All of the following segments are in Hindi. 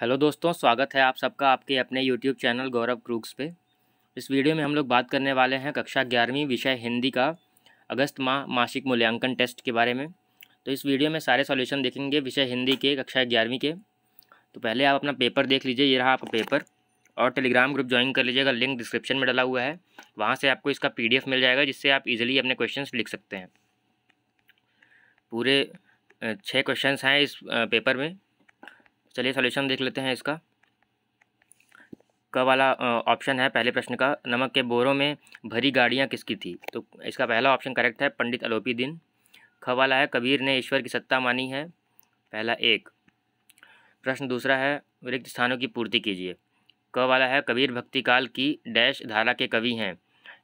हेलो दोस्तों स्वागत है आप सबका आपके अपने यूट्यूब चैनल गौरव क्रूक्स पे इस वीडियो में हम लोग बात करने वाले हैं कक्षा ग्यारहवीं विषय हिंदी का अगस्त माह मासिक मूल्यांकन टेस्ट के बारे में तो इस वीडियो में सारे सॉल्यूशन देखेंगे विषय हिंदी के कक्षा ग्यारहवीं के तो पहले आप अपना पेपर देख लीजिए ये रहा आपका पेपर और टेलीग्राम ग्रुप ज्वाइन कर लीजिएगा लिंक डिस्क्रिप्शन में डला हुआ है वहाँ से आपको इसका पी मिल जाएगा जिससे आप इजिली अपने क्वेश्चन लिख सकते हैं पूरे छः क्वेश्चन हैं इस पेपर में चलिए सोल्यूशन देख लेते हैं इसका का वाला ऑप्शन है पहले प्रश्न का नमक के बोरों में भरी गाड़ियाँ किसकी थी तो इसका पहला ऑप्शन करेक्ट है पंडित अलोपी दिन ख वाला है कबीर ने ईश्वर की सत्ता मानी है पहला एक प्रश्न दूसरा है रिक्त स्थानों की पूर्ति कीजिए क वाला है कबीर भक्ति काल की डैश धारा के कवि हैं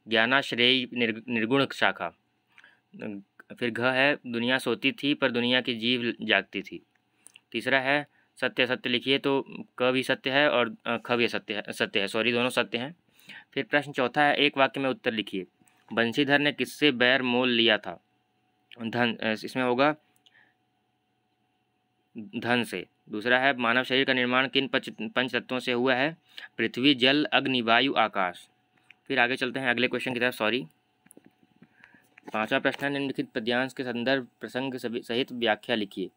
ज्ञाना श्रेय निर्ग, निर्गुण शाखा फिर घ है दुनिया सोती थी पर दुनिया की जीव जागती थी तीसरा है सत्य सत्य लिखिए तो क भी सत्य है और ख भी सत्य है सत्य है सॉरी दोनों सत्य हैं फिर प्रश्न चौथा है एक वाक्य में उत्तर लिखिए बंशीधर ने किससे बैर मोल लिया था धन इसमें होगा धन से दूसरा है मानव शरीर का निर्माण किन पंच पंच तत्वों से हुआ है पृथ्वी जल अग्नि वायु आकाश फिर आगे चलते हैं अगले क्वेश्चन की तरफ सॉरी पांचवा प्रश्न है निम्नलिखित पद्यांश के संदर्भ प्रसंग सहित व्याख्या लिखिए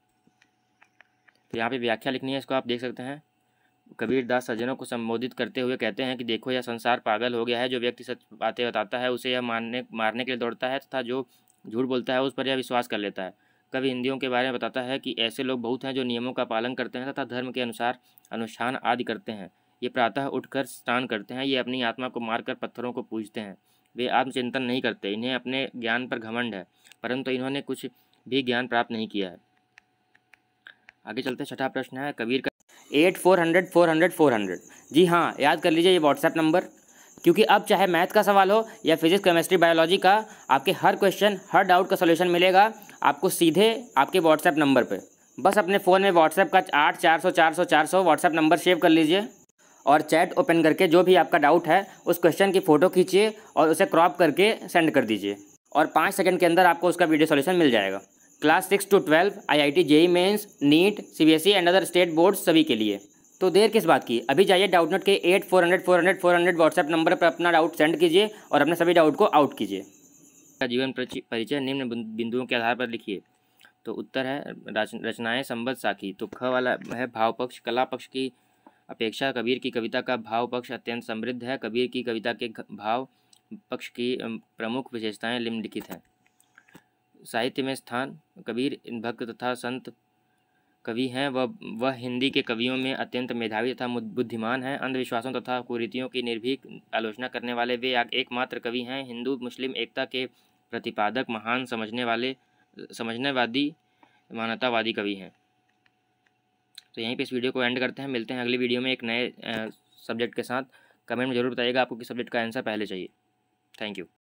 तो यहाँ पे व्याख्या लिखनी है इसको आप देख सकते हैं कबीर दास सज्जनों को संबोधित करते हुए कहते हैं कि देखो यह संसार पागल हो गया है जो व्यक्ति सच बातें बताता है उसे यह मारने मारने के लिए दौड़ता है तथा जो झूठ बोलता है उस पर यह विश्वास कर लेता है कवि हिंदियों के बारे में बताता है कि ऐसे लोग बहुत हैं जो नियमों का पालन करते हैं तथा धर्म के अनुसार अनुष्ठान आदि करते हैं ये प्रातः उठकर स्नान करते हैं ये अपनी आत्मा को मारकर पत्थरों को पूजते हैं वे आत्मचिंतन नहीं करते इन्हें अपने ज्ञान पर घमंड है परंतु इन्होंने कुछ भी ज्ञान प्राप्त नहीं किया है आगे चलते हैं छठा प्रश्न है कबीर का eight four hundred four hundred four hundred जी हाँ याद कर लीजिए ये व्हाट्सएप नंबर क्योंकि अब चाहे मैथ का सवाल हो या फिजिक्स केमिस्ट्री बायोलॉजी का आपके हर क्वेश्चन हर डाउट का सोल्यूशन मिलेगा आपको सीधे आपके व्हाट्सएप नंबर पर बस अपने फ़ोन में व्हाट्सएप का आठ चार सौ चार सौ चार सौ व्हाट्सएप नंबर सेव कर लीजिए और चैट ओपन करके जो भी आपका डाउट है उस क्वेश्चन की फ़ोटो खींचिए और उसे क्रॉप करके सेंड कर दीजिए और पाँच सेकंड के अंदर आपको उसका वीडियो सॉल्यूशन मिल जाएगा class six to twelve I I T JEE mains NEET C B S E and other state board सभी के लिए तो देर किस बात की अभी जाइए डाउटनेट के eight four hundred four hundred four hundred WhatsApp number पर अपना डाउट सेंड कीजिए और अपने सभी डाउट को आउट कीजिए का जीवन परिचय निम्न बिंदुओं के आधार पर लिखिए तो उत्तर है रचनाएं संबद्ध साखी तो ख वाला है भाव पक्ष कला पक्ष की अपेक्षा कबीर की कविता का भाव पक्ष अत्यंत समृद्ध है कबीर की कविता के भाव पक्ष की प्रमुख विशेषताएं निम्नलिखित हैं साहित्य में स्थान कबीर भक्त तथा संत कवि हैं वह वह हिंदी के कवियों में अत्यंत मेधावी तथा बुद्धिमान हैं अंधविश्वासों तथा कुरीतियों की निर्भीक आलोचना करने वाले वे एकमात्र कवि हैं हिंदू मुस्लिम एकता के प्रतिपादक महान समझने वाले समझनेवादी मानवतावादी कवि हैं तो यहीं पे इस वीडियो को एंड करते हैं मिलते हैं अगली वीडियो में एक नए सब्जेक्ट के साथ कमेंट में ज़रूर बताइएगा आपको किस सब्जेक्ट का आंसर पहले चाहिए थैंक यू